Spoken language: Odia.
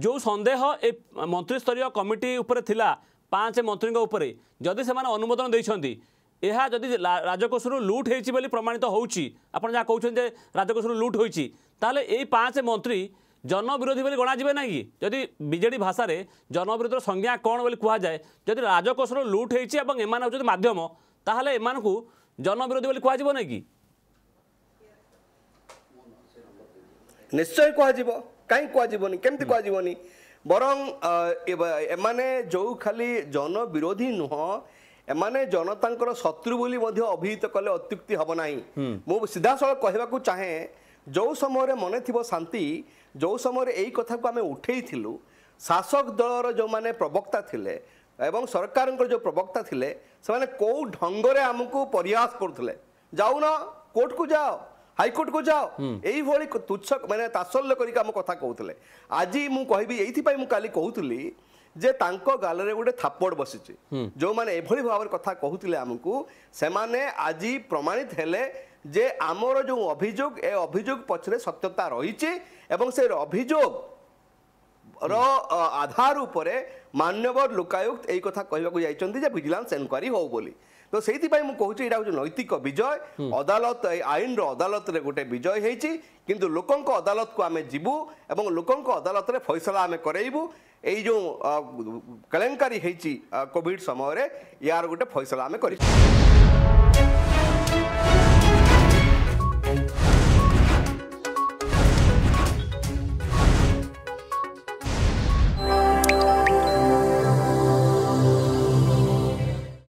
ଯେଉଁ ସନ୍ଦେହ ଏ ମନ୍ତ୍ରୀସ୍ତରୀୟ କମିଟି ଉପରେ ଥିଲା ପାଞ୍ଚ ମନ୍ତ୍ରୀଙ୍କ ଉପରେ ଯଦି ସେମାନେ ଅନୁମୋଦନ ଦେଇଛନ୍ତି ଏହା ଯଦି ରାଜକୋଷରୁ ଲୁଟ୍ ହେଇଛି ବୋଲି ପ୍ରମାଣିତ ହେଉଛି ଆପଣ ଯାହା କହୁଛନ୍ତି ଯେ ରାଜକୋଷରୁ ଲୁଟ୍ ହୋଇଛି ତାହେଲେ ଏଇ ପାଞ୍ଚ ମନ୍ତ୍ରୀ ଜନବିରୋଧୀ ବୋଲି ଗଣାଯିବେ ନାହିଁ କି ଯଦି ବିଜେଡ଼ି ଭାଷାରେ ଜନବିରୋଧର ସଂଜ୍ଞା କ'ଣ ବୋଲି କୁହାଯାଏ ଯଦି ରାଜକୋଷରୁ ଲୁଟ୍ ହେଇଛି ଏବଂ ଏମାନେ ହେଉଛନ୍ତି ମାଧ୍ୟମ ତାହେଲେ ଏମାନଙ୍କୁ ଜନବିରୋଧୀ ବୋଲି କୁହାଯିବ ନାହିଁ କି ନିଶ୍ଚୟ କୁହାଯିବ କାହିଁ କୁହାଯିବନି କେମିତି କୁହାଯିବନି ବରଂ ଏମାନେ ଯେଉଁ ଖାଲି ଜନବିରୋଧୀ ନୁହଁ ଏମାନେ ଜନତାଙ୍କର ଶତ୍ରୁ ବୋଲି ମଧ୍ୟ ଅଭିହିତ କଲେ ଅତ୍ୟୁକ୍ତି ହେବ ନାହିଁ ମୁଁ ସିଧାସଳଖ କହିବାକୁ ଚାହେଁ ଯେଉଁ ସମୟରେ ମନେ ଥିବ ଶାନ୍ତି ଯେଉଁ ସମୟରେ ଏଇ କଥାକୁ ଆମେ ଉଠେଇଥିଲୁ ଶାସକ ଦଳର ଯେଉଁମାନେ ପ୍ରବକ୍ତା ଥିଲେ ଏବଂ ସରକାରଙ୍କର ଯେଉଁ ପ୍ରବକ୍ତା ଥିଲେ ସେମାନେ କେଉଁ ଢଙ୍ଗରେ ଆମକୁ ପରିହାସ କରୁଥିଲେ ଯାଉନ କୋର୍ଟକୁ ଯାଅ হাইকোর্টকু যাও এইভাবে তুচ্ছ মানে তাৎসল্য করি আম কথা কৌলে আজি মু কবি এইপাই মু কালি কৌলি যে তাঙ্ক গালরে গোটে থাপড় বসিছে যে এভাবে ভাবে কথা কহুলে আমি সে আজি প্রমাণিত হলে যে আমার যে অভিযোগ এ অভিযোগ পছরে সত্যতা রয়েছে এবং সে অভিযোগ ର ଆଧାର ଉପରେ ମାନ୍ୟବର ଲୋକାୟୁକ୍ତ ଏଇ କଥା କହିବାକୁ ଯାଇଛନ୍ତି ଯେ ଭିଜିଲାନ୍ସ ଏନକ୍ୱାରି ହେଉ ବୋଲି ତ ସେଇଥିପାଇଁ ମୁଁ କହୁଛି ଏଇଟା ହେଉଛି ନୈତିକ ବିଜୟ ଅଦାଲତ ଏଇ ଆଇନର ଅଦାଲତରେ ଗୋଟେ ବିଜୟ ହେଇଛି କିନ୍ତୁ ଲୋକଙ୍କ ଅଦାଲତକୁ ଆମେ ଯିବୁ ଏବଂ ଲୋକଙ୍କ ଅଦାଲତରେ ଫଇସଲା ଆମେ କରେଇବୁ ଏଇ ଯେଉଁ କେଳେଙ୍କାରୀ ହେଇଛି କୋଭିଡ଼ ସମୟରେ ଏହାର ଗୋଟେ ଫଇସଲା ଆମେ କରିଛୁ